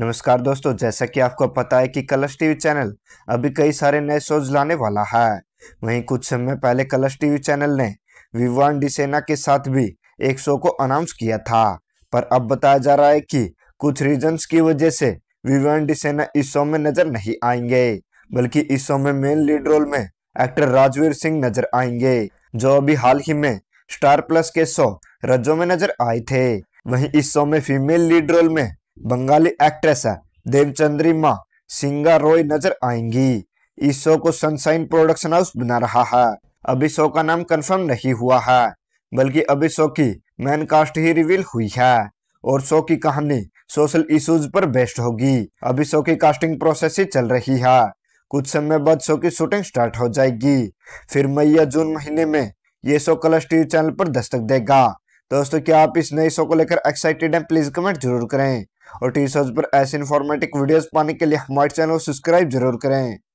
नमस्कार दोस्तों जैसा कि आपको पता है कि कलर्स टीवी चैनल अभी कई सारे नए शोज लाने वाला है वहीं कुछ समय पहले कलर्स टीवी चैनल ने विवान डिसेना के साथ भी एक शो को अनाउंस किया था पर अब बताया जा रहा है कि कुछ रीजंस की वजह से विवान डिसेना इस शो में नजर नहीं आएंगे बल्कि इस शो में मेन लीड रोल में एक्टर राजवीर सिंह नजर आएंगे जो अभी हाल ही में स्टार प्लस के शो रजो में नजर आए थे वहीं इस शो में फीमेल लीड रोल में बंगाली एक्ट्रेस देवचंद्री माँ सिंगा रॉय नजर आएंगी इस शो को सनशाइन प्रोडक्शन हाउस बना रहा है अभी शो का नाम कंफर्म नहीं हुआ है बल्कि अभी शो की मैन कास्ट ही रिवील हुई है और शो की कहानी सोशल इश्यूज पर बेस्ड होगी अभी शो की कास्टिंग प्रोसेस ही चल रही है कुछ समय बाद शो की शूटिंग स्टार्ट हो जाएगी फिर मई या जून महीने में ये शो कलर्स टीवी चैनल पर दस्तक देगा दोस्तों क्या आप इस नए शो को लेकर एक्साइटेड हैं प्लीज कमेंट जरूर करें और टी पर ऐसे इन्फॉर्मेटिव वीडियोस पाने के लिए हमारे चैनल को सब्सक्राइब जरूर करें